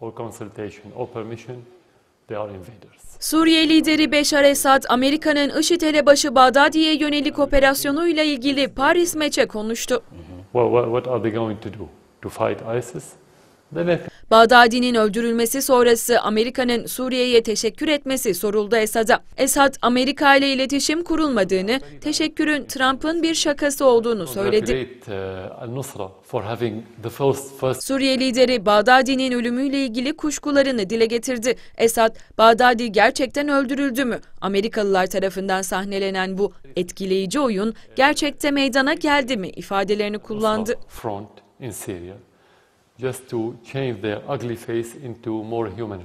or consultation or permission they are invaders. Suriye lideri Beşar Esad, Amerika'nın IŞİD elebaşı Bağdadi'ye yönelik operasyonuyla ilgili Paris Meç'e konuştu. Well, what are they going to do? To fight ISIS? Bebek. Bağdadi'nin öldürülmesi sonrası Amerika'nın Suriye'ye teşekkür etmesi soruldu Esad'a. Esad, Amerika ile iletişim kurulmadığını, teşekkürün Trump'ın bir şakası olduğunu söyledi. Suriye lideri Bağdadi'nin ölümüyle ilgili kuşkularını dile getirdi. Esad, Bağdadi gerçekten öldürüldü mü? Amerikalılar tarafından sahnelenen bu etkileyici oyun gerçekte meydana geldi mi ifadelerini kullandı. just to change their ugly face into more human